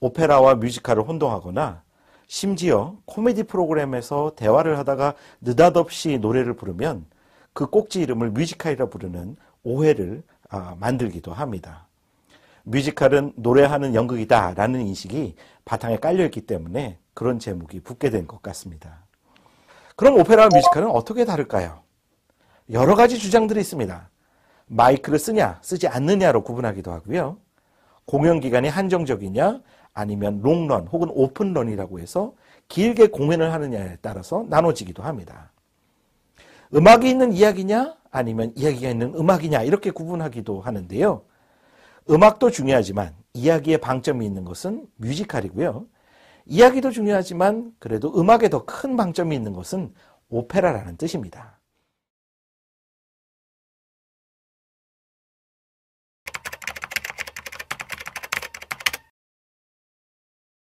오페라와 뮤지컬을 혼동하거나 심지어 코미디 프로그램에서 대화를 하다가 느닷없이 노래를 부르면 그 꼭지 이름을 뮤지컬이라 부르는 오해를 아, 만들기도 합니다. 뮤지컬은 노래하는 연극이다 라는 인식이 바탕에 깔려있기 때문에 그런 제목이 붙게 된 것 같습니다. 그럼 오페라와 뮤지컬은 어떻게 다를까요? 여러 가지 주장들이 있습니다. 마이크를 쓰냐, 쓰지 않느냐로 구분하기도 하고요. 공연 기간이 한정적이냐 아니면 롱런 혹은 오픈런이라고 해서 길게 공연을 하느냐에 따라서 나눠지기도 합니다. 음악이 있는 이야기냐 아니면 이야기가 있는 음악이냐 이렇게 구분하기도 하는데요. 음악도 중요하지만 이야기의 방점이 있는 것은 뮤지컬이고요. 이야기도 중요하지만 그래도 음악에 더 큰 방점이 있는 것은 오페라라는 뜻입니다.